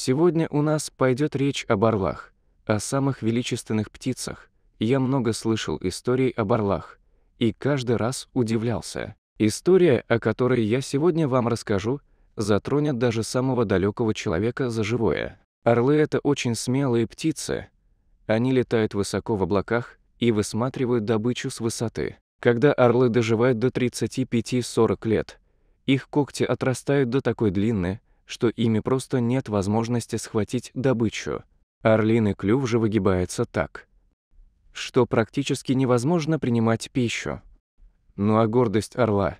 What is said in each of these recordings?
Сегодня у нас пойдет речь об орлах, о самых величественных птицах. Я много слышал историй об орлах, и каждый раз удивлялся. История, о которой я сегодня вам расскажу, затронет даже самого далекого человека за живое. Орлы — это очень смелые птицы. Они летают высоко в облаках и высматривают добычу с высоты. Когда орлы доживают до 35-40 лет, их когти отрастают до такой длины, что ими просто нет возможности схватить добычу. Орлиный клюв же выгибается так, что практически невозможно принимать пищу. Ну а гордость орла?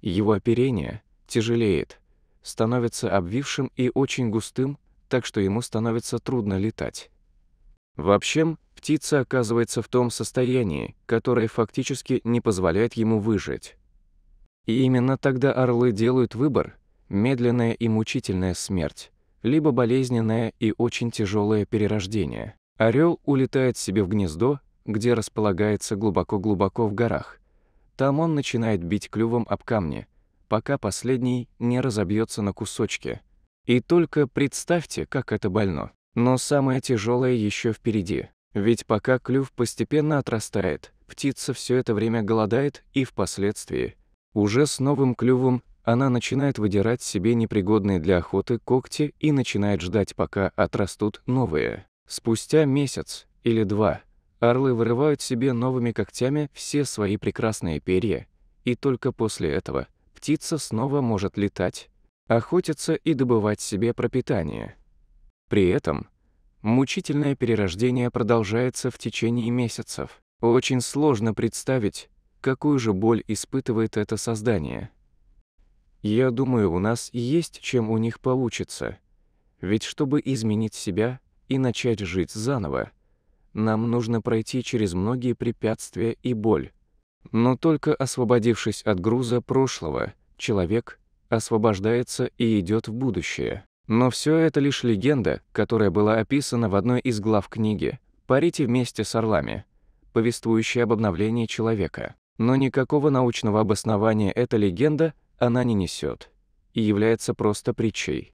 Его оперение тяжелеет, становится обвившим и очень густым, так что ему становится трудно летать. Вообще, птица оказывается в том состоянии, которое фактически не позволяет ему выжить. И именно тогда орлы делают выбор, медленная и мучительная смерть, либо болезненное и очень тяжелое перерождение. Орел улетает себе в гнездо, где располагается глубоко-глубоко в горах. Там он начинает бить клювом об камни, пока последний не разобьется на кусочки. И только представьте, как это больно. Но самое тяжелое еще впереди. Ведь пока клюв постепенно отрастает, птица все это время голодает и впоследствии, уже с новым клювом она начинает выдирать себе непригодные для охоты когти и начинает ждать, пока отрастут новые. Спустя месяц или два орлы вырывают себе новыми когтями все свои прекрасные перья, и только после этого птица снова может летать, охотиться и добывать себе пропитание. При этом мучительное перерождение продолжается в течение месяцев. Очень сложно представить, какую же боль испытывает это создание – я думаю, у нас есть чем у них получится. Ведь чтобы изменить себя и начать жить заново, нам нужно пройти через многие препятствия и боль. Но только освободившись от груза прошлого, человек освобождается и идет в будущее. Но все это лишь легенда, которая была описана в одной из глав книги «Парите вместе с орлами», повествующей об обновлении человека. Но никакого научного обоснования эта легенда она не несет и является просто притчей.